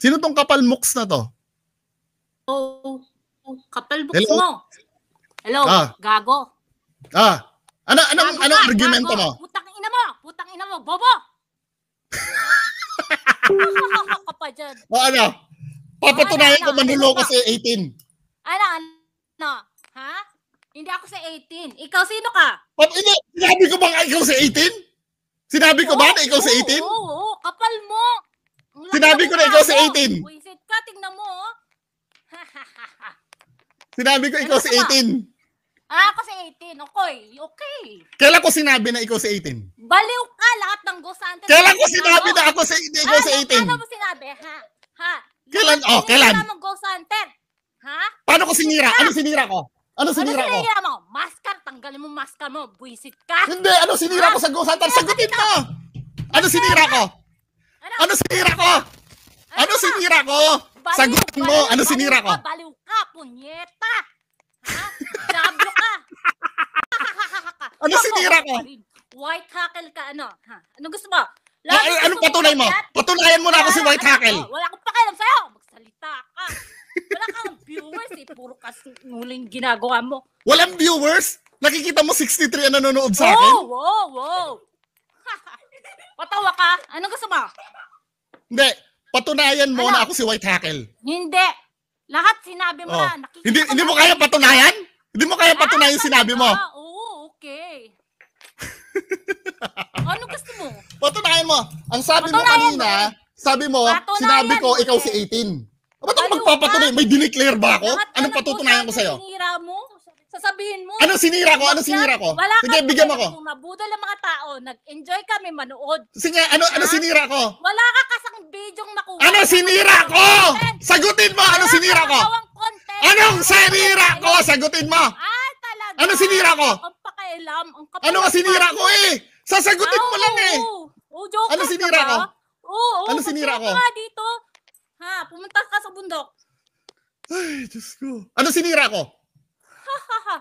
Sino tong kapal kapalmuks na to? Oh, oh kapalmuks Hello? mo. Hello, ah. gago. Ah, ano, ano gago anong ka, argumento gago. mo? Putang ina mo, putang ina mo, bobo! ka pa oh, ano? Papatunayan ko manluloko sa 18. Ano, ano? Ha? Hindi ako sa 18. Ikaw sino ka? Pap, hindi, sinabi ko bang ikaw sa 18? Sinabi ko oh, ba na ikaw oh, sa 18? Oo, oh, oh, kapal mo. Sinabi ko na ikaw si 18. Wisit ka, tingnan mo. Oh. Sinabi ko ikaw ano si 18. ah, ako si 18. Okay, okay. Kailan ko sinabi na ikaw si 18? Baliw ka lahat ng gusante. Kailan ko sinabi ano? na ako si ikaw ano? si 18? Kailan mo sinabi, ha? Ha? Kailan? Lahat Oh, ng kailan? sinira mong gusante. Ha? Paano ko sinira? Ano sinira ko? Ano Ano sinira ko? sinira mo? Maskar, tanggalin mo maskar mo. Buisit ka. Hindi, ano sinira ko sa Go Santar? Sagutin mo! Ano sinira ko? Ano sinira ko? Ano, ano sinira ko? Sagutin mo, ano sinira ko? Baliw ka, punyeta! Ha? Gablo ka! ano sinira ko? White hackle ka, ano? Ha? Ano gusto mo? Lagi ay, ano patunay mo? Patunayan mo na ako si White Hackle. Ano, wala akong pakialam sa'yo. Magsalita ka. Wala kang viewers eh. Puro kasunguling ginagawa mo. Walang viewers? Nakikita mo 63 ang nanonood sa akin? Wow, wow, wow. Patawa ka. Ano gusto mo? Hindi. Patunayan mo ano? na ako si White Hackle. Hindi. Lahat sinabi mo oh. na. Nakikita hindi, hindi mo kaya patunayan? Hindi mo kaya ah, patunayan ah, sinabi mo? Oo, oh, okay. ano gusto mo? Patunayan mo. Ang sabi patunayan mo kanina, mo. sabi mo, patunayan sinabi ko, ikaw eh. si 18. Ba't ako magpapatunay? May dineclare ba ako? Lahat Anong patutunayan ko sa'yo? Kanina sasabihin mo. Ano sinira ko? Ano sinira ko? Wala Sige, ka bigyan mo ako. Mabudol ang mga tao. Nag-enjoy kami manood. Sige, ano, ano ha? ano sinira ko? Wala ka kasang bidyong makuha. Ano sinira ko? Sagutin mo, ano sinira ko? Anong sinira ko? Sagutin mo. Ah, talaga. Ano sinira ko? Ang pakailam. Ang ano sinira ko eh? Sasagutin mo lang eh. Oh, joke ano sinira ko? Oo, ano sinira ko? dito? Ha, pumunta ka sa bundok. Ay, Diyos ko. Ano sinira ko?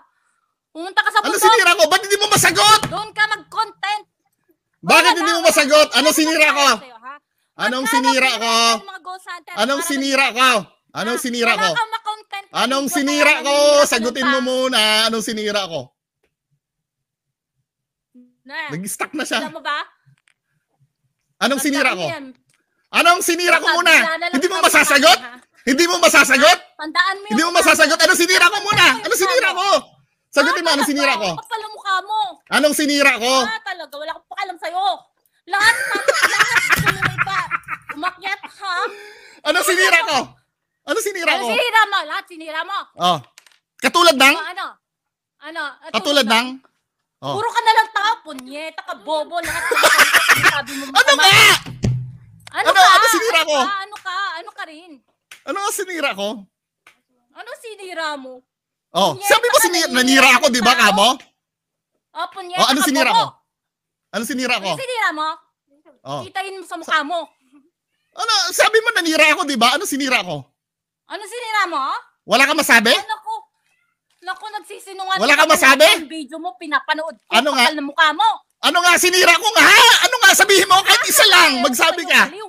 Pumunta ka sa ano bundok. Ano sinira ko? Ba't hindi mo masagot? Doon ka mag-content. Bakit hindi mo masagot? Ano sinira ko? Anong sinira ko? Anong sinira ko? Anong sinira ko? Anong sinira ko? Sagutin mo muna. Anong sinira ko? Nag-stuck na siya. Alam mo ba? Anong sinira ko? Anong sinira ko muna? Hindi mo masasagot? Hindi mo masasagot? Tandaan mo Hindi mo masasagot. Ano sinira ko muna? Ano, ano sinira ko? Sagutin mo, ano sinira ko? Kapal ang mukha mo. Anong sinira ko? Ah, talaga. Wala akong pakalam sa'yo. Lahat, lahat, lahat, pa. Umakyat ha? Ano sinira ko? Ano sinira ano ko? Ano sinira mo? Lahat sinira mo. Oh. Katulad ng? Ano? Ano? Katulad ng? Oh. Puro ka na lang tao, punyeta ka, bobo, lahat ng ano sabi mo. Ano nga? Ano, ka? Ano sinira ko? Ano ka? Ano ka rin? Ano ang sinira ko? Ano sinira mo? Oh, Punyeta sabi mo sinira, nanira ako, di ba, kamo? Oh. oh, punyeta Oh, ano sinira bobo. ko? Ano sinira ko? Ano sinira mo? Oh. Kitain mo sa mukha mo. Ano, sabi mo nanira ako, di ba? Ano sinira ko? Ano sinira mo? Wala ka masabi? Ano ko? Naku, nagsisinungaling. Wala ka masabi? Ang video mo, pinapanood ko. Ano nga? Ng mukha mo. Ano nga, sinira ko nga? Ano nga, sabihin mo, kahit isa lang, magsabi ano ka. Baliw.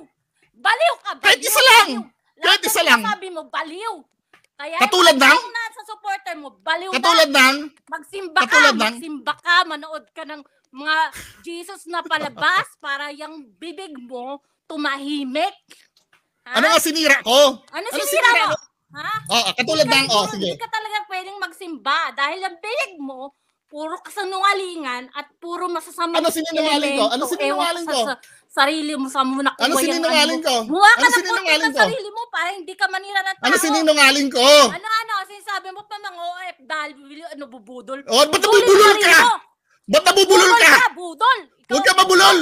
Baliw ka. Baliw, kahit isa lang. Baliw. Kahit isa lang. Sabi mo, baliw. Kaya katulad ng? Kung nasa supporter mo, baliw Katulad ba? ng? Magsimba ka, ng? magsimba ka, manood ka ng mga Jesus na palabas para yung bibig mo tumahimik. Ha? Ano nga sinira ko? Ano, ano sinira, sinira mo? mo? Ha? Oh, katulad ng, oh, sige. Hindi ka talaga pwedeng magsimba dahil ang bibig mo puro kasanungalingan at puro masasama ano sininungaling ko? Ano sininungaling ko? Sa, sarili mo sa muna ko. Ano sininungaling ano? ko? Buha ka ano sinungaling ko? sarili mo para hindi ka manira ng ano tao. Ano sininungaling ko? Ano ano? Sinasabi mo pa mga OF dahil ano, bubudol. Oh, ba't nabubulol ka? Ba't nabubulol ka? Budol! Huwag ka mabulol!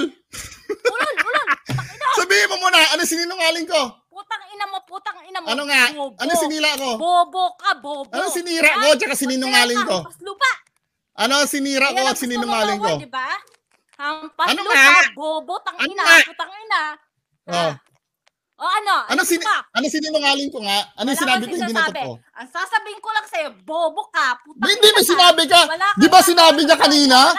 Bulol! Bulol! Sabihin mo muna, ano sininungaling ko? Putang ina mo, putang ina mo. Ano nga? Ano bobo. Ano sinila ko? Bobo ka, bobo. Ano sinira ko, tsaka sininungaling ko? Lupa! Ano ang sinira ko at sininungaling ko? Diba? Hampas ano lupa, bobo, tangina, ano putangina. Oh. Ah. Oh. O ano? Ano, sin- ano sinungaling ano ko nga? Ano sinabi ko hindi totoo? Ang sasabihin ko lang sa'yo, bobo ka. Puta hindi, hindi, may sinabi ka. Di ba sinabi niya kanina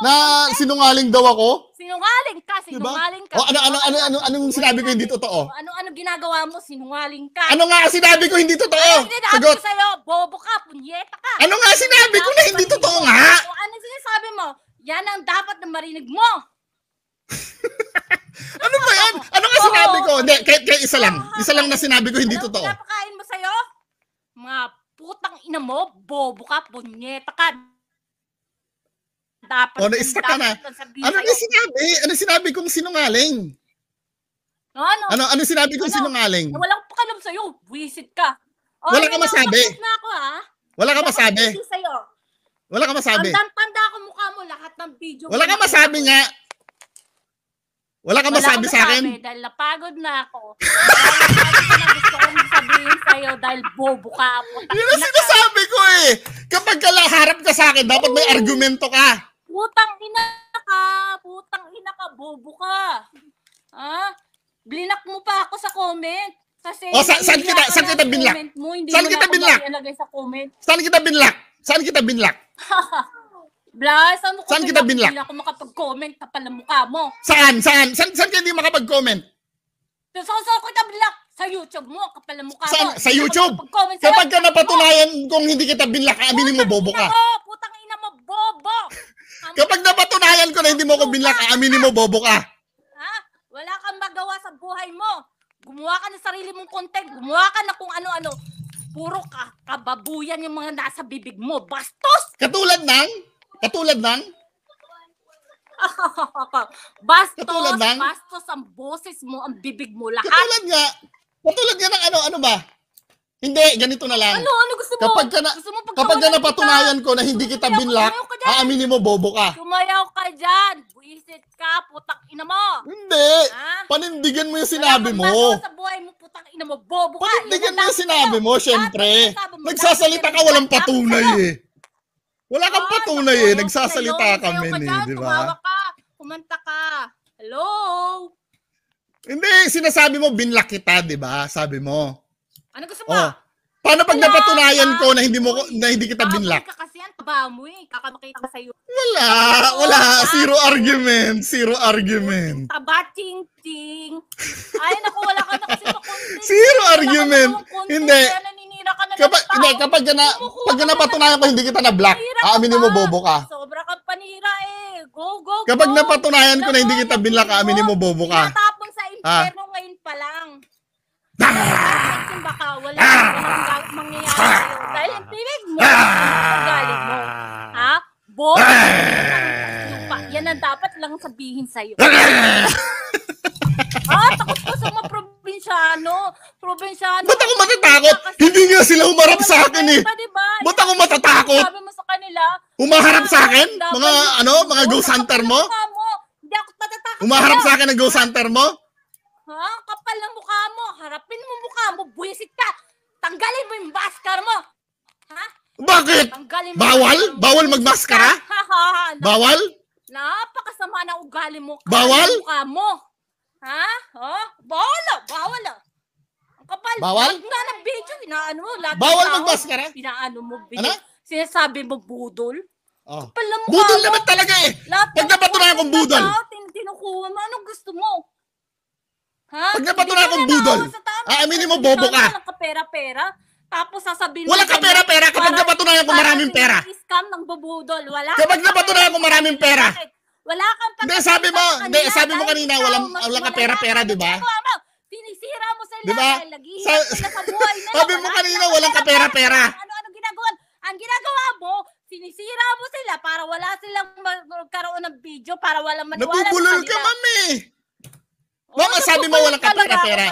na sinungaling daw ako? Sinungaling ka, sinungaling ka. O ano, ano, ano, ano, anong sinabi ko hindi totoo? Ano, ano ginagawa mo, sinungaling ka. Ano nga sinabi ko hindi totoo? Ano sinabi ko sa'yo, bobo ka, punyeta ka. Ano nga sinabi ko na hindi totoo nga? Ano sinasabi mo? Yan ang dapat na marinig mo. ano ba yan? Ano nga sinabi ko? Hindi, kahit, kahit isa lang. Isa lang na sinabi ko, hindi Anong totoo. pinapakain mo sa'yo? Mga putang ina mo, bobo ka, punyeta ka. Dapat O, na-stuck ka na. Ano nga sinabi? Ano sinabi kong sinungaling? Ano? Ano, ano sinabi kong Ano? sinungaling? Na eh, walang pakalam sa'yo. Wisit ka. Oh, Wala ka ano? masabi. Na ako, ha? Wala ka masabi. Sa'yo. Wala ka masabi. Ang tanda ko mukha mo lahat ng video. Wala ka masabi nga. Wala kang masabi sa akin? Sabi, dahil napagod na ako. Napagod na gusto kong sabihin sa'yo dahil bobo ka ako. Yun ang sinasabi ko eh. Kapag ka ka sa akin, dapat may argumento ka. Putang ina ka. Putang ina ka. Bobo ka. Ha? Blinak mo pa ako sa comment. Kasi o, oh, sa, saan kita, saan kita binlak? Mo, saan kita binlak? Saan kita binlak? Saan kita binlak? Blas, saan ko Saan kita binlock? Hindi ako makapag-comment, kapal ang mukha mo. Saan? Saan? Saan, saan ka hindi makapag-comment? ko kita binlock sa YouTube mo, kapal ang mukha Saan? mo. Sa YouTube? Kapag ka napatunayan kung hindi kita binlock, aaminin ah, mo, bobo ka. putang ina mo, bobo. Kapag napatunayan ko na hindi mo ako binlock, aaminin ah, mo, bobo ka. Ha? Wala kang magawa sa buhay mo. Gumawa ka ng sarili mong content. Gumawa ka na kung ano-ano. Puro ka, kababuyan yung mga nasa bibig mo. Bastos! Katulad ng? Katulad ng? bastos, Katulad ng? bastos ang boses mo, ang bibig mo, lahat. Katulad nga, katulad nga ng ano, ano ba? Hindi, ganito na lang. Ano, ano gusto mo? Kapag ka na, mo kapag ka napatunayan ko na hindi kita binlock, aaminin mo bobo ka. Sumayaw ka dyan. Buisit ka, putak ina mo. Hindi. Ha? Panindigan mo yung sinabi mo. Wala sa buhay mo, putak ina mo, bobo ka. Panindigan mo yung sinabi mo, syempre. Nagsasalita ka walang patunay eh. Wala kang oh, patunay eh. Nagsasalita sayo, kami sayo ka eh, di ba? Tumawa ka. Kumanta ka. Hello? Hindi, sinasabi mo binlak kita, di ba? Sabi mo. Ano gusto mo? Oh. Paano pag napatunayan ko na hindi mo na hindi kita binlak? Ka kasi yan, mo eh. Kakamakita ka sa iyo. Wala, wala. Zero argument. Zero argument. Taba, ting, ting. Ay, naku, wala ka na kasi Zero argument. Hindi. Ano kapag, hindi, kapag na, pag na napatunayan ko hindi kita na-block, aaminin mo bobo ka. Sobra kang panira eh. Go, go, go. Kapag napatunayan ko na hindi kita binlock, aaminin mo bobo ka. Tinatapon sa ah. impyerno ngayon pa lang. Ah! Baka wala ah! mangyayari ah! sa'yo. Dahil ang mo, ang mo. Ha? Bobo. Yan ang dapat lang sabihin sa'yo. Ha? takot ko sa mga problema probinsyano. Probinsyano. Ba't ako matatakot? Hindi nga sila humarap sa akin eh. Ba, diba? Ba't ako matatakot? Sabi mo sa kanila. Humaharap sa akin? Mga ano, mga go hunter mo? Hindi ako matatakot. Humaharap sa akin ang go hunter mo? Ha? Kapal ng mukha mo. Harapin mo mukha mo. Buwisit ka. Tanggalin mo yung maskar mo. Ha? Bakit? Tanggalin mo Bawal? Bawal magmaskara? Bawal? Napakasama ng ugali mo. Bawal? Mukha mo. Ha? Oh, bawal oh, bawal oh. Ang kapal. Bawal? Lahat nga ng video, oh, inaano mo. Lahat bawal magmaskara? Inaano mo. Video. Ano? Sinasabi mo budol. Oh. Kapal na Budol mo. naman talaga eh. Lahat Pag napatunan akong budol. Lahat tinukuha mo. Anong gusto mo? Ha? Pag napatunan akong budol. Aaminin mo, bobo ka. Walang kapera-pera. Tapos sasabihin mo. Walang kapera-pera kapag napatunayan ko maraming pera. Scam ng bubudol. Wala. Kapag napatunayan ko maraming pera. Wala kang pakita. Hindi, sabi mo, hindi, sabi mo kanina, walang, wala ka pera-pera, di ba? Sinisira mo sa diba? dahil naghihirap sa, sa buhay nila. Sabi mo kanina, walang ka pera-pera. Ano-ano ginagawa? Ang ginagawa mo, sinisira mo sila para wala silang magkaroon ng video, para walang maniwala. Nabubulol ka, mami. Oh, Mama, sabi mo wala kapera-pera.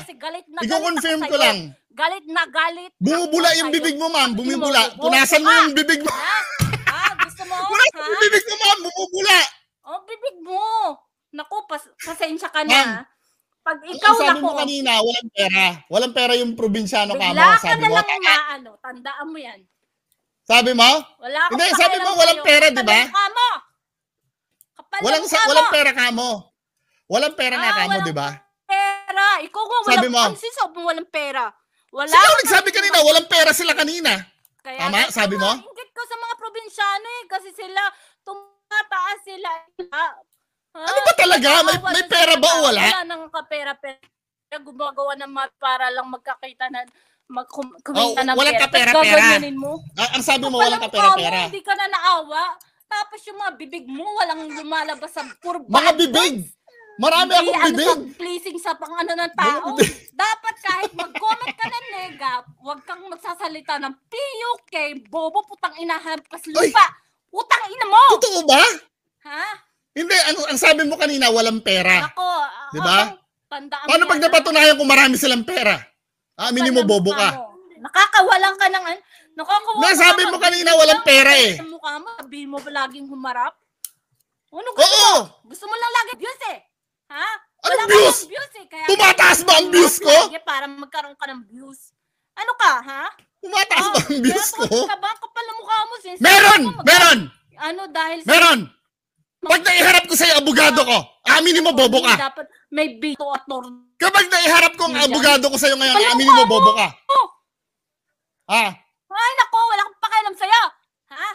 I-confirm ko lang. Galit na galit. Bumubula yung bibig mo, ma'am. Bumibula. Punasan mo yung bibig mo. Ha? Gusto mo? Punasan yung bibig mo, ma'am. Bumubula. Oh, bibig mo. Naku, pas pasensya ka na. Ma'am, Pag ikaw ang sabi kanina, walang pera. Walang pera yung probinsyano ka mo. bigla ka Sabi na mo, lang maano. Tandaan mo yan. sabi mo, Wala akong Hindi, sabi mo walang pera, di ba? Kapal ka mo. Kapal walang, sa, mukha walang pera ka mo. Walang pera nga Ah, ka mo, di ba? pera. Ikaw nga, walang, Sabi mo. ang sinasabi mo, walang pera. Wala Sino nagsabi kanina, walang pera sila kanina. Kaya Tama, sabi mo? Ingit ko sa mga probinsyano eh, kasi sila tum- taas sila. Ha? Ano ba talaga? May, may pera ba o wala? Wala nang kapera-pera. Gumagawa ng mga para lang magkakita na magkumita oh, ng walang pera. Walang kapera-pera. Ah, ang sabi mo, Kapal walang kapera-pera. Mo, hindi ka na naawa. Tapos yung mga bibig mo, walang lumalabas sa purba. Mga bibig! Marami hindi, akong ano bibig. Ano, pleasing sa pang ano ng tao. Dapat kahit mag-comment ka ng nega, huwag kang magsasalita ng PUK, bobo putang inahampas lupa. Ay! Utang ina mo! Totoo ba? Ha? Hindi, ano, ang sabi mo kanina, walang pera. Ako, uh, di ba? Tandaan Paano pag napatunayan kung marami silang pera? Aaminin mo, bobo ka. Mo. Nakakawalan ka ng... Nakakawalan Nasabi mo kanina, walang pera eh. Sa mukha mo, sabihin mo laging humarap. Ano gusto Oo! Mo? Gusto mo lang lagi views eh. Ha? Ano views? views eh. Kaya Tumataas ba ang views ko? para magkaroon ka ng views. Ano ka, ha? Tumataas oh, ba ang views ko? Ka ba? Meron! meron! Ano dahil sa... Meron! Pag naiharap ko sa'yo, abogado ko. Aminin mo, bobo ka. Dapat may bito at Kapag naiharap ko ang abogado ko sa'yo ngayon, aminin mo, bobo ka. Ha? Ay, nako, wala kang pakialam sa'yo. Ha?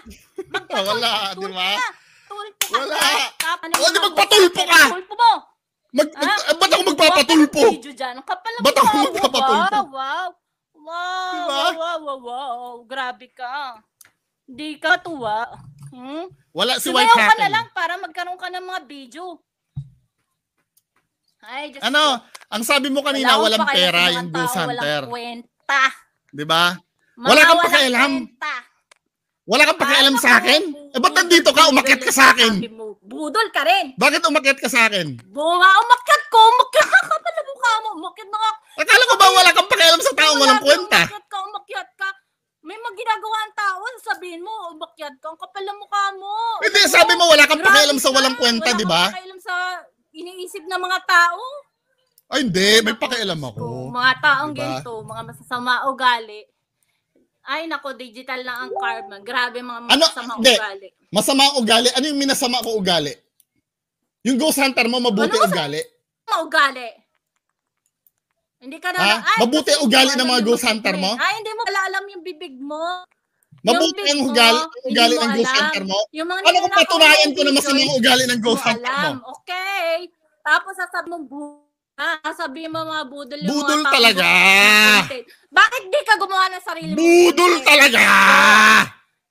Wala, di ba? Tulpo ka. Wala. Ano di magpatulpo ka? Tulpo mo. Mag, ah, ba't ako magpapatulpo? Ba't ako magpapatulpo? Wow, wow. Wow, wow, wow, wow, wow. Grabe ka. Di ka tuwa. Hmm? Wala si White Hatten. ka na lang para magkaroon ka ng mga video. Ay, just ano? Ang sabi mo kanina, wala walang pera yung Bill Center. Walang kwenta. Di ba? Wala kang pakialam. Kwenta. Wala kang pakialam sa akin? Eh, ba't nandito ka? Umakyat ka sa akin. Budol ka rin. Bakit umakyat ka sa akin? Bunga, umakyat ko. Umakyat ka pala mukha mo. Umakyat na ka. Akala ko ba wala kang pakialam sa tao? Walang kwenta. Umakyat ka, umakyat ka. May mga ginagawa ang tao, sabihin mo, bakyad ka, ang kapal ng mukha mo. Hindi, ano? sabi mo, wala kang pakialam sa walang kwenta, di ba? Wala kang pakialam sa iniisip ng mga tao. Ay, hindi. May pakialam ako. Mga taong diba? ganito, mga masasama ugali. Ay, nako, digital na ang karma. Grabe mga ano? masasama ano? ugali. Hindi. Masama ugali? Ano yung minasama ko ugali? Yung ghost hunter mo, mabuti ano, ugali? Masama ugali. Hindi ka na... Ha? Ay, Mabuti ang ugali ng mga ghost hunter mo? Ay, hindi mo pala alam yung bibig mo. Mabuti ang ugali, ang ano ugali ng ghost hunter mo? ano kung patunayan ko na masama ang ugali ng ghost hunter mo? Okay. Tapos sasabi mong Ah, sabi mo mga budol yung budol mga talaga. Bakit di ka gumawa ng sarili mo? Budol content? talaga.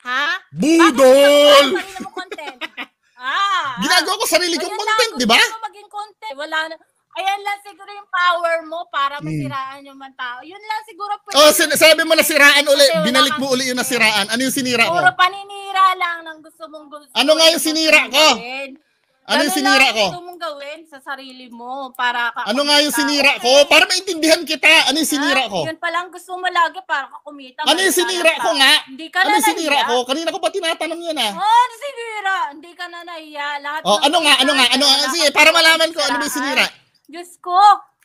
Ha? Budol. Bakit di ka gumawa ng sarili mo content? ah. Ginagawa ko sarili kong content, di ba? Maging content. Wala na. Ayan lang siguro yung power mo para hmm. masiraan yung mga tao. Yun lang siguro pwede. Oh, sin- sabi mo nasiraan uli. Kasi Binalik mo uli yung nasiraan. Ano yung sinira mo? Puro paninira lang ng gusto mong gusto. Ano nga yung sinira ko? Ano yung sinira ko? Gusto mong gawin sa sarili mo para ka Ano nga yung sinira ko? Para maintindihan kita. Ano yung sinira ko? Yun pa lang gusto mo lagi para ka kumita. Ano yung sinira ko nga? Hindi ka ano na Ano yung sinira nahiya. ko? Kanina ko pa tinatanong yan ah. Oh, ano sinira? Hindi ka na nahiya. Lahat Oh, ano nga, ano nga, ano, Wala sige, para malaman ko, ano ba yung sinira? Diyos ko!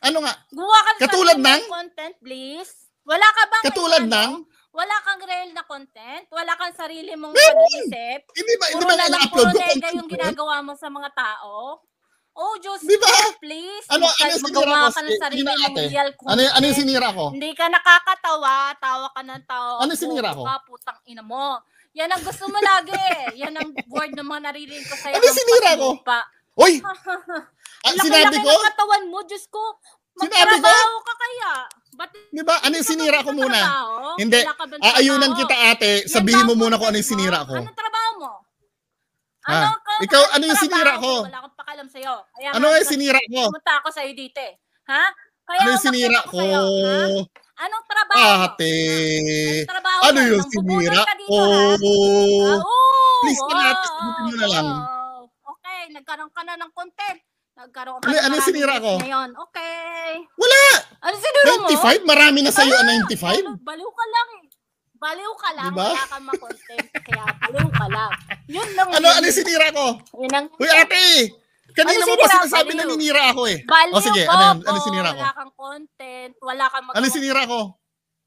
Ano nga? Gumawa ka ng Katulad ng? content, please. Wala ka bang Katulad ng? Ano? Wala kang real na content? Wala kang sarili mong Meron! pag-iisip? Hindi ba, hindi ba na lang puro upload nega yung eh? ginagawa mo sa mga tao? Oh, Diyos Di ko, please. Ano, ano yung sinira ko? ka ng sarili Sinira eh. real Ano, ano yung sinira ko? Hindi ka nakakatawa, tawa ka ng tao. Ano sinira ko? Ka, putang ina mo. Yan ang gusto mo lagi. Yan ang word na mga naririnig ko sa'yo. Ano ng sinira ko? Hoy! Ang sinabi ko? Ang katawan mo, Diyos ko. Sinabi ko? ka kaya. Ba't, Di ba? Ano yung sinira ko muna? Hindi. Aayunan kita ate. Sabihin mo muna ko ano yung sinira ko. Anong trabaho mo? Ah, ano, ka, Ikaw, ano yung sinira ko? Wala akong pakalam sa'yo. Kaya ano yung sinira ko? Pumunta ako sa'yo dito eh. Ha? Kaya ano yung sinira ko? Anong trabaho? Ah, ate. Anong trabaho ano yung sinira ko? Oh. Please, oh, oh, mo na lang. Okay, nagkaroon ka na ng content. Nagkaroon ka ano, ano sinira ko? Ngayon. Okay. Wala! Ano sinira mo? 95? Marami na sa'yo ang 95? Ano, baliw ka lang eh. Baliw ka lang. Diba? Wala kang makontent. kaya baliw ka lang. Yun lang. Ano, ano yun. ano sinira ko? Yun ang... Uy, ate! Kanina ano mo pa sinasabi na ninira ako eh. Baliw o sige, ko, ano, yan? ano sinira ko? Wala kang content. Wala kang mag- Ano sinira ko?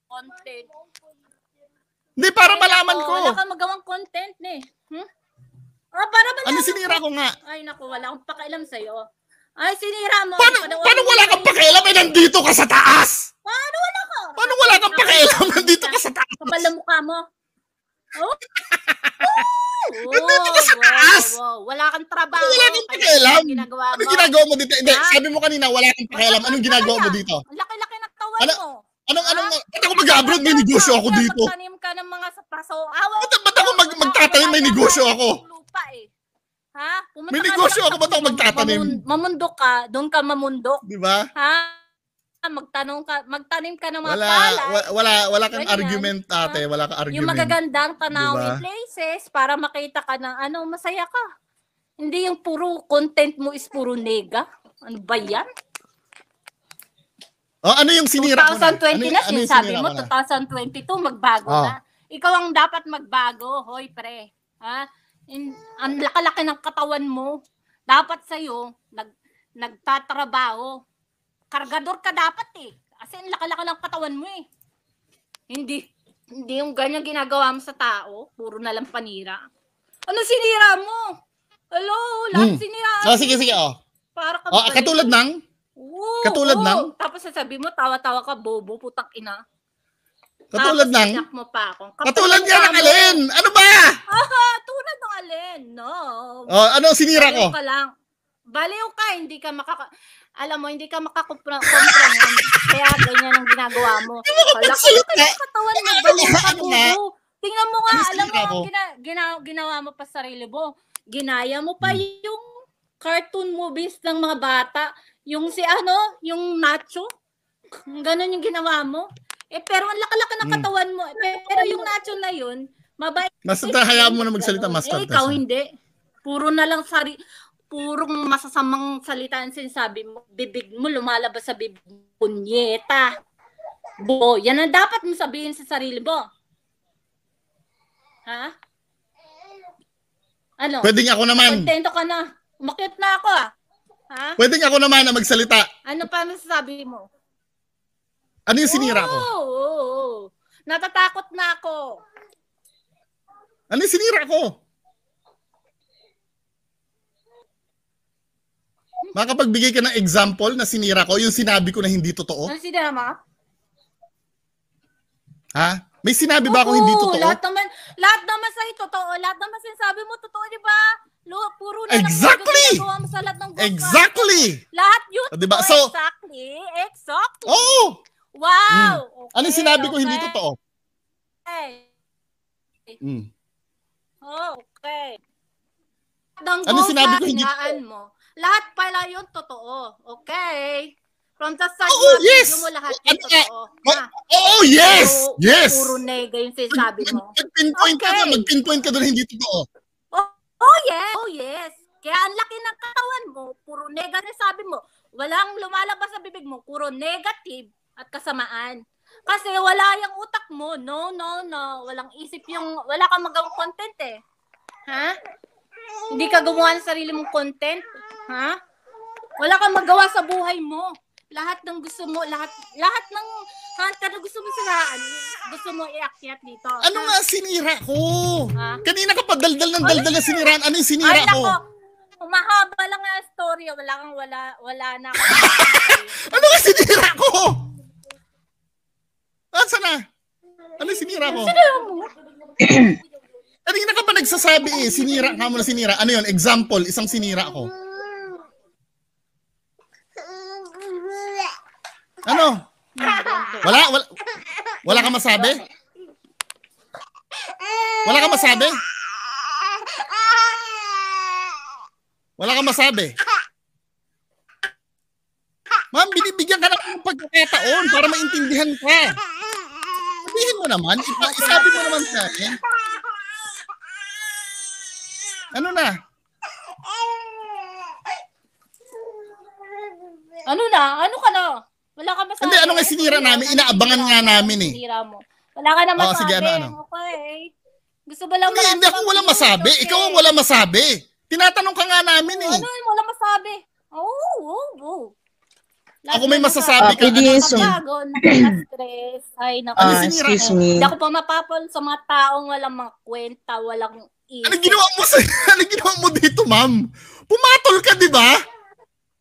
Content. Hindi, para malaman ko. Wala kang magawang content eh. Hmm? Oh, para ba ano, ano sinira ko nga? Ay, naku, wala akong pakialam sa'yo. Ay, sinira mo. Paano, paano, paano wala kang pakialam eh nandito ka sa taas? Paano wala ko? Paano wala kang pakialam nandito ka sa taas? Kapal na mukha mo. Oh? Oh, nandito ka sa oh, taas! Wow, wow, Wala kang trabaho. Ano wala kang ano pakialam? Ginagawa Anong ginagawa mo dito? Hindi, sabi mo kanina, wala kang pakialam. Anong ginagawa mo dito? Ang laki-laki ng tawad ano? mo. Anong, anong, ba't ako mag-abroad? May negosyo ako dito. Magtanim ka ng mga paso. Ba't ako magtatanim? May negosyo ako. Ha? Pumunta May negosyo ako, ba ako magtatanim? mamundok ka, doon ka mamundok. Di ba? Ha? Magtanong ka, magtanim ka ng mga wala, palay. Wala, wala, wala kang Ganyan. argument, ate. Wala kang argument. Yung magagandang tanawin diba? places para makita ka ng ano, masaya ka. Hindi yung puro content mo is puro nega. Ano ba yan? Oh, ano yung sinira 2020 ko na? 2020 ano ano na, ano, sinasabi mo, 2022, magbago oh. na. Ikaw ang dapat magbago, hoy pre. Ha? In, ang lakalaki ng katawan mo. Dapat sa'yo, nag, nagtatrabaho. Kargador ka dapat eh. Kasi ang lakalaki ng katawan mo eh. Hindi, hindi yung ganyan ginagawa mo sa tao. Puro na lang panira. Ano sinira mo? Hello, lahat hmm. sinira. Oh, sige, sige, oh. Para ka oh, ah, katulad ng? Oo, katulad oo. ng? Tapos sasabi mo, tawa-tawa ka, bobo, putak ina. Katulad Tapos ng? mo pa akong. Katulad, katulad nga ng alin! Ano ba? alin. No. Oh, ano sinira ko? ka lang. Baliw ka, hindi ka makaka... Alam mo, hindi ka makakomprehend. Kaya ganyan ang ginagawa mo. Wala ka yung katawan mo. Ano baliw ka, bubo. Tingnan mo nga, ano alam mo, ang gina, gina, ginawa mo pa sarili mo. Ginaya mo pa hmm. yung cartoon movies ng mga bata. Yung si ano, yung Nacho. Ganon yung ginawa mo. Eh, pero ang laki-laki ng hmm. katawan mo. Eh, pero yung Nacho na yun, Mabait. Basta hayaan mo na magsalita, Master. Eh, ikaw hindi. Puro na lang sari purong masasamang salita ang sinasabi mo, bibig mo lumalabas sa bibig mo, punyeta. Bo, yan ang dapat mo sabihin sa sarili mo. Ha? Ano? Pwedeng ako naman. Kontento ka na. Umakit na ako ah. Ha? Pwedeng ako naman na magsalita. Ano pa ang masasabi mo? Ano yung sinira oh, ko? Oo, oh, Oh. Natatakot na ako. Ano sinira ko? Makapagbigay ka ng example na sinira ko, yung sinabi ko na hindi totoo? Ano sinama? Ha? May sinabi ba akong hindi totoo? Lahat naman, lahat naman sa totoo. Lahat naman sinasabi mo totoo, di ba? Lo, puro na exactly! lang mo sa lahat ng gusto. Exactly! Lahat yun. Ah, di ba? So, exactly. Exactly. Oh! Wow! Mm. Okay, ano sinabi okay. ko hindi totoo? Okay. Mm. Oh, okay. Ang ano sinabi ko hindi? mo, lahat pala yun totoo. Okay? From the side oh, oh yes! mo lahat ano yun totoo. Ma- oh, oh, yes! Puro, yes! Puro nega yung sinasabi mo. Mag-pinpoint okay. ka doon, mag-pinpoint ka doon, hindi totoo. Oh, oh, yes! Oh, yes! Kaya ang laki ng katawan mo, puro nega na sabi mo. Walang lumalabas sa bibig mo, puro negative at kasamaan. Kasi wala yung utak mo. No, no, no. Walang isip yung, wala kang magawang content eh. Ha? Hindi ka gumawa ng sarili mong content. Ha? Wala kang magawa sa buhay mo. Lahat ng gusto mo, lahat lahat ng lahat ka na gusto mo siraan, gusto mo iakyat dito. Ano ha? nga sinira ko? Ha? Kanina ka pa daldal ng daldal na siniraan. Ano yung sinira Ay, ko? Nako, Mahaba lang ang story. Wala kang wala, wala na. ano nga sinira ko? Asa sana? Ano sinira ko? Sinira mo? Kanina eh, ka pa nagsasabi eh, sinira ka mo na sinira. Ano yon Example, isang sinira ko. Ano? Wala? Wala, wala ka masabi? Wala ka masabi? Wala ka masabi? Ma'am, binibigyan ka na ng pagkakataon para maintindihan ka. Sabihin mo naman, isabi mo naman sa akin. Ano na? Ano na? Ano ka na? Wala ka ba sa Hindi, ano nga sinira namin? Inaabangan nga namin eh. Sinira mo. Wala ka naman oh, sige, ano, ano? Okay. Gusto ba lang Hindi, hindi ako wala masabi. Okay. Ikaw ang wala masabi. Tinatanong ka nga namin eh. Ano, walang masabi. Oh, oh, oh. Ako may masasabi ka. Pwede ano? yun. Pagbago, nakaka-stress. Ay, naku. Ah, excuse me. Hindi ako pa mapapal sa mga taong walang mga kwenta, walang isip. Ano ginawa mo sa... Ano ginawa mo dito, ma'am? Pumatol ka, di ba?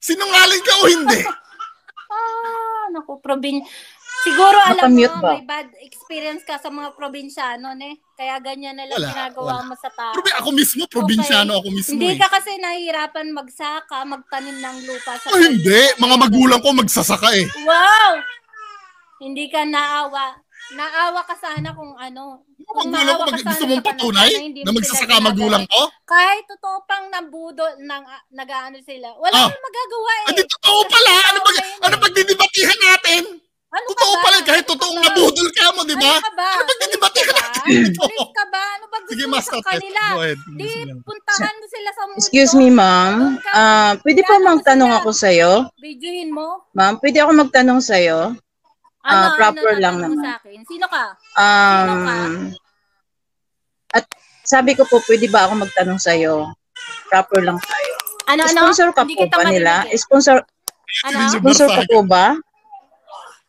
Sinungaling ka o hindi? ah, naku, probin... Siguro alam mo, ba? may bad experience ka sa mga probinsyano, ne? Kaya ganyan na lang ginagawa mo sa tao. Pero ako mismo, probinsyano okay. ako mismo. Hindi eh. ka kasi nahihirapan magsaka, magtanim ng lupa sa Ay, ah, hindi. Mga magulang ko magsasaka eh. Wow! Hindi ka naawa. Naawa ka sana kung ano. Kung magulang ko, mag, gusto mong patunay na, na magsasaka magulang ko? Kahit totoo pang nabudol, nang, nag-ano sila. Wala ah. magagawa eh. Ano totoo pala? Ano, mag, ano pagdidibatihan eh? natin? Ano totoo ba? pala, kahit totoong ano diba? nabudol ka mo, di ba? Ano ka ba? Ano ba ano dinibate ka natin ano ka ba? Ano ba Sige, mas sa kanila? Di, puntahan mo sila sa mundo. Excuse me, ma'am. Uh, pwede pa magtanong ako sa'yo? Videoin mo? Ma'am, pwede ako magtanong sa'yo? Uh, ano, proper ano, lang naman. Sa akin? Sino ka? Um, Sino ka? At sabi ko po, pwede ba ako magtanong sa'yo? Proper lang tayo. Ano, ano? Sponsor ka Hindi po ba nila? Eh. Sponsor, ano? sponsor ka po ba?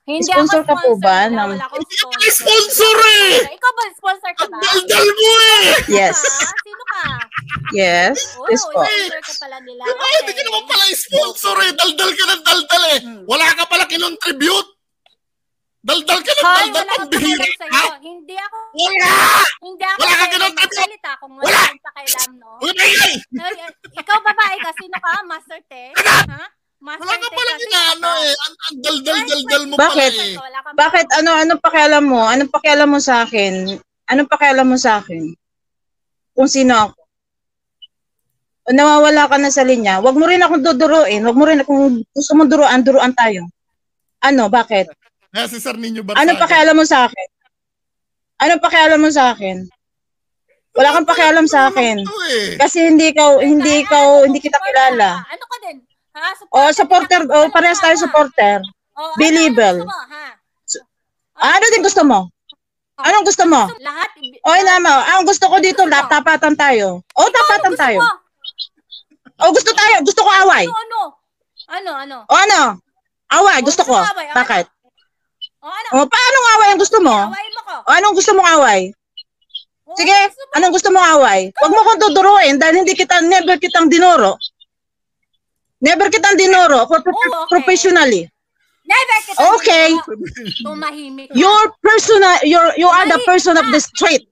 Hindi sponsor ako sponsor ka po ba? Na, wala akong sponsor. sponsor eh! Ikaw ba sponsor ka ba? Ang dal mo eh! Yes. Sino ka? Yes. Oh, this Sponsor ka pala nila. Diba, okay. hindi ka naman pala sponsor eh. Daldal ka ng daldal eh. Hmm. Wala ka pala kinontribute. Daldal ka ng Hoy, daldal. Wala bihira ka. Hindi ako. Wala! Hindi ako. Wala ka kinontribute. Kung wala. Wala! Wala! Eh, ikaw babae ka, sino ka? Master Tech? Ha? Master Wala ka palang inaano eh. Ang, ang daldal-daldal mo Bakit? Eh. pala eh. Bakit? Ano, anong pakialam mo? Anong pakialam mo sa akin? Anong pakialam mo sa akin? Kung sino ako? Nawawala ka na sa linya. Huwag mo rin akong duduruin. Huwag mo rin akong gusto mong duruan, duruan tayo. Ano? Bakit? Kaya si Sir Ninyo ba? Anong pakialam mo sa akin? Anong pakialam mo sa akin? Wala kang pakialam sa akin. Eh. Kasi hindi ka hindi ka hindi kita kilala. Ano ka din? Ha? Supporter oh, supporter. Ka. Oh, parehas tayo supporter. Oh, Believable. Ano ano din gusto mo? Oh, Anong gusto mo? Lahat. Oy, namo. Ang gusto ko dito, gusto tapatan tayo. O, ano tapatan tayo. O, gusto tayo. Gusto ko away. Ano, ano? Ano, ano? O, ano? Away, gusto, gusto ko. Away. Bakit? O, ano? O, paano ng away ang gusto mo? Away mo ko. O, anong gusto mong away? Sige, anong gusto mong away? Huwag mo kong duduruin dahil hindi kita, never kitang dinuro. Never kitang dinuro for oh, okay. professionally. Never kitang Okay. Tumahimik. Your personal, you're, you are the person of the street.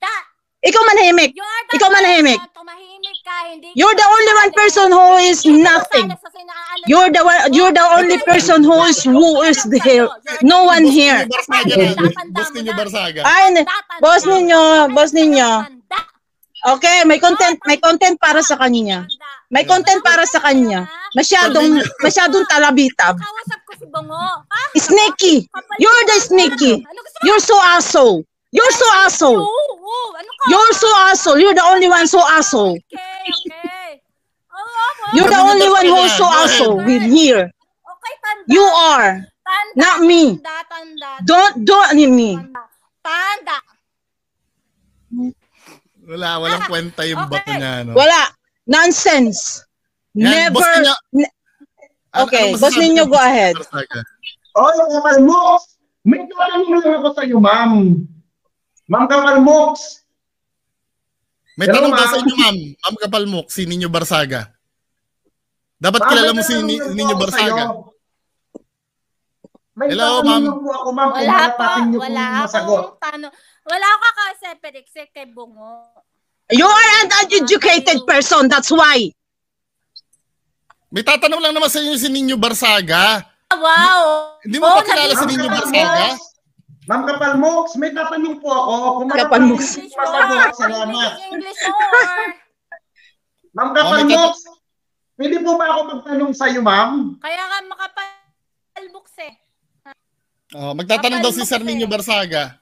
Ikaw manahimik. Ikaw manahimik. Tumahimik ka, hindi You're the only one person who is nothing. You're the one, you're the only person who is who is here. No one here. Boss ninyo Barsaga. Ay, boss ninyo, boss ninyo. Okay, may content, may content para sa kanya. May content para sa kanya. Masyadong, masyadong talabitab. Kawasap ko si Bongo. Ha? Sneaky. You're the sneaky. Ano You're so asshole. You're so asshole. Ano You're so asshole. You're the only one so asshole. Okay, okay. Oh, oh, oh. You're the only one who so asshole with here. Okay, tanda. You are. Not me. Tanda, tanda. Don't, don't me. Tanda. Wala, walang ah, kwenta yung bato niya, no? Wala. Nonsense. Yan, Never. Ano boss ne- okay, ano, ano boss ninyo, go ahead. Oh, Kamal Mooks, may tanong lang sa sa'yo, ma'am. Ma'am Kamal Mooks. May Hello, tanong ka sa inyo, ma'am. Ma'am Kamal si Ninyo Barsaga. Dapat ma'am, kilala mo si Ni- Ninyo Barsaga. May Hello, ma'am. Po ako, ma'am. Wala ko. wala akong tanong. Wala ako kakaisip, except kay Bungo. You are an uneducated person, that's why. May tatanong lang naman sa inyo si Ninyo Barsaga. Ah, wow! Hindi mo oh, ba kilala si Ninyo Barsaga? Ma'am Kapalmox, may tatanong po ako. Kung ano Kapalmox. salamat. Ma'am oh, Kapalmox, pwede po ba ako magtanong sa iyo, ma'am? Kaya ka makapalmox eh. Oh, magtatanong daw si Sir Ninyo eh. Barsaga.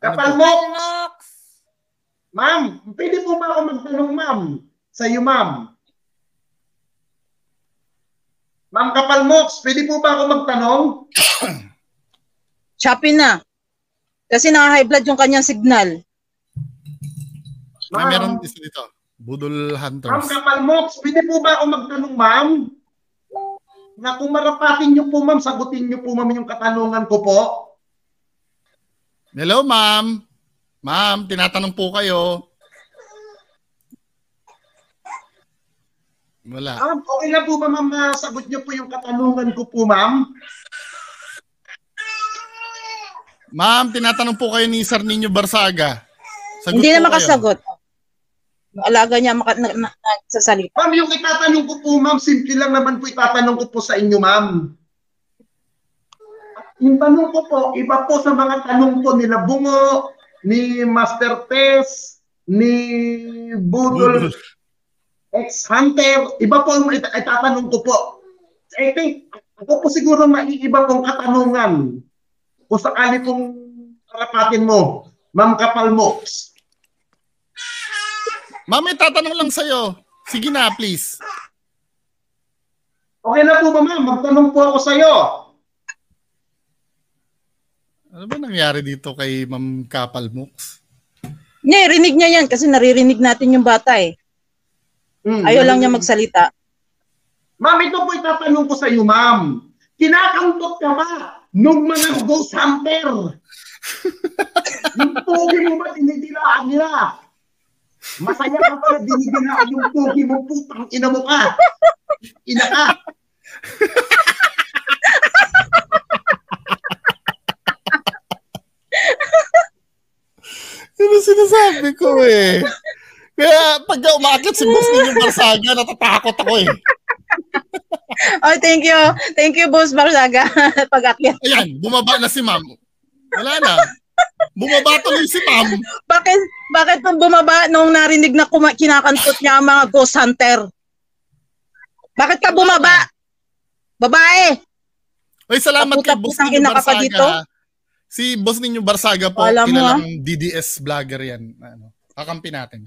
Kapalmox! Ma'am, pwede po ba ako magtanong, ma'am? Sa iyo, ma'am. Ma'am Kapalmox, pwede po ba ako magtanong? Chopin na. Kasi naka-high blood yung kanyang signal. Ma'am, May meron isa dito. Budol Hunters. Ma'am Kapalmox, pwede po ba ako magtanong, ma'am? Na kung marapatin niyo po, ma'am, sagutin niyo po, ma'am, yung katanungan ko po. Hello, ma'am. Ma'am, tinatanong po kayo. Wala. Ma'am, ah, okay na po ba ma'am masagot niyo po yung katanungan ko po ma'am? Ma'am, tinatanong po kayo ni Sir Ninyo Barsaga. Sagot Hindi na makasagot. Kayo. Alaga niya maka, na, na, na, sa salita. Ma'am, yung itatanong ko po ma'am, simple lang naman po itatanong ko po sa inyo ma'am. Yung tanong ko po, iba po sa mga tanong po nila Bungo, ni Master Tess, ni Budol X Hunter. Iba po ang itatanong ko po. I think, ako po siguro maiiba kong katanungan kung sakali kong karapatin mo, Ma'am Kapal Mox. Ma'am, may tatanong lang sa'yo. Sige na, please. Okay na po ba, ma'am? Magtanong po ako sa'yo. Ano ba nangyari dito kay Ma'am Kapal Mooks? yeah, rinig niya yan kasi naririnig natin yung bata eh. Mm, Ayaw lang niya magsalita. Ma'am, ito po itatanong ko sa iyo, ma'am. Kinakantot ka ba nung mga ghost yung pogi mo ba dinidilaan nila? Masaya ka pala dinidilaan yung pogi mo, putang ina mo ka. Ina ka. yung ano sinasabi ko eh. Kaya pag umakit si boss ninyo Barsaga, natatakot ako eh. oh, thank you. Thank you, boss Barsaga. Pag-akyat. Ayan, bumaba na si ma'am. Wala na. Bumaba tuloy si ma'am. Bakit, bakit nung bumaba nung narinig na kuma- kinakantot niya ang mga ghost hunter? Bakit ka bumaba? Babae! Oy, salamat kay boss ninyo Barsaga. Dito? Si boss ninyo Barsaga po, Alam kilalang mo, ah. DDS vlogger yan. Ano, kakampi natin.